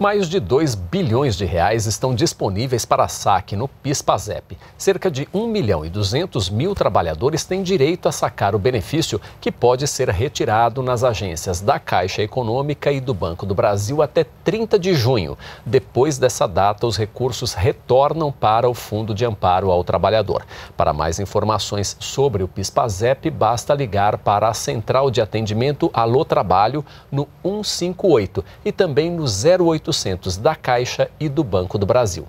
Mais de 2 bilhões de reais estão disponíveis para saque no PIS/PASEP. Cerca de 1 milhão e 200 mil trabalhadores têm direito a sacar o benefício, que pode ser retirado nas agências da Caixa Econômica e do Banco do Brasil até 30 de junho. Depois dessa data, os recursos retornam para o Fundo de Amparo ao Trabalhador. Para mais informações sobre o PIS/PASEP, basta ligar para a Central de Atendimento Alô Trabalho no 158 e também no 08 800 da Caixa e do Banco do Brasil.